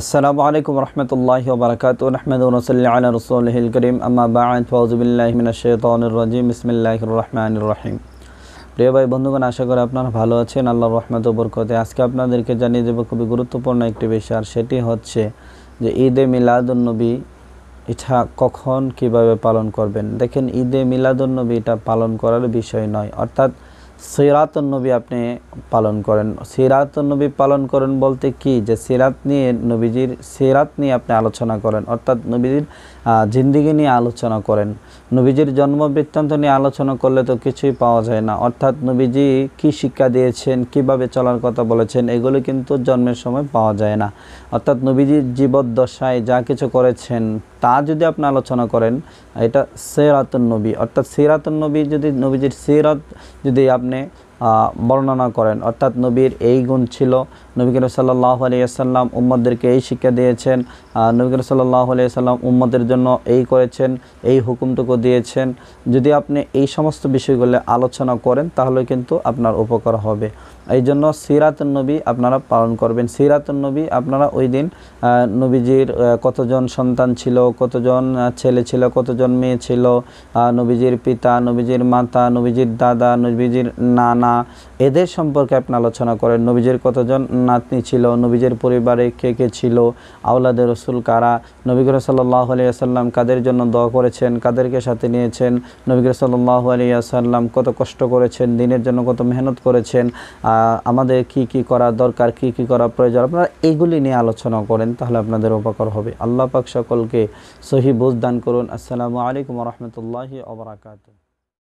আসসালামু আলাইকুম রহমতুল্লাহ বারকাত রহমদ রসল্লা আল রসুল করিম আম্মা বাদ ফৌজবিল্লাহমিনাশাহিম ইসমিল্লাহ রহমান রহিম প্রিয় ভাই বন্ধুগণ আশা করি আপনারা ভালো আছেন আল্লাহ রহমত বরকতে আজকে আপনাদেরকে জানিয়ে দেবো খুবই গুরুত্বপূর্ণ একটি বিষয় আর সেটি হচ্ছে যে ঈদে মিলাদুলনবী এটা কখন কিভাবে পালন করবেন দেখেন ঈদে মিলাদুলনবী এটা পালন করার বিষয় নয় অর্থাৎ সিরাতনবী আপনি পালন করেন সিরাতনবী পালন করেন বলতে কি যে সিরাত নিয়ে নবীজির সিরাত নিয়ে আপনি আলোচনা করেন অর্থাৎ নবীজির জিন্দিগি নিয়ে আলোচনা করেন নবীজির জন্ম বৃত্তান্ত নিয়ে আলোচনা করলে তো কিছুই পাওয়া যায় না অর্থাৎ নবীজি কি শিক্ষা দিয়েছেন কিভাবে চলার কথা বলেছেন এগুলো কিন্তু জন্মের সময় পাওয়া যায় না অর্থাৎ নবীজির জীবদ্দশায় যা কিছু করেছেন তা যদি আপনি আলোচনা করেন এটা সেরাতুন নবী অর্থাৎ সিরাতুন নবী যদি নবীজির সিরাত যদি আপনি আপনি বর্ণনা করেন অর্থাৎ নবীর এই গুণ ছিল নবীকর করিম সাল্লাহ আলিয়াল্লাম উম্মদদেরকে এই শিক্ষা দিয়েছেন নবীকর করিম সাল্লাহ আলিয়াল্লাম উম্মদের জন্য এই করেছেন এই হুকুমটুকু দিয়েছেন যদি আপনি এই সমস্ত বিষয়গুলো আলোচনা করেন তাহলে কিন্তু আপনার উপকার হবে এই জন্য নবী আপনারা পালন করবেন সিরাতুন্নবী আপনারা ওই দিন নবীজির কতজন সন্তান ছিল কতজন ছেলে ছিল কতজন মেয়ে ছিল নবীজির পিতা নবীজির মাতা নবীজির দাদা নবীজির নানা এদের সম্পর্কে আপনি আলোচনা করেন নবীজির কতজন নাতনি ছিল নবীজের পরিবারে কে কে ছিল আউলাদে রসুল কারা নবীকর সাল্লাহ আলিয়াসাল্লাম কাদের জন্য দোয়া করেছেন কাদেরকে সাথে নিয়েছেন নবীকর সাল্লাহ আলিয়াসাল্লাম কত কষ্ট করেছেন দিনের জন্য কত মেহনত করেছেন আমাদের কি কি করা দরকার কি কি করা প্রয়োজন আপনারা এগুলি নিয়ে আলোচনা করেন তাহলে আপনাদের উপকার হবে আল্লাহ পাক সকলকে সহি বুঝদান করুন আসসালামু আলাইকুম রহমতুল্লাহি ওবরাকাতু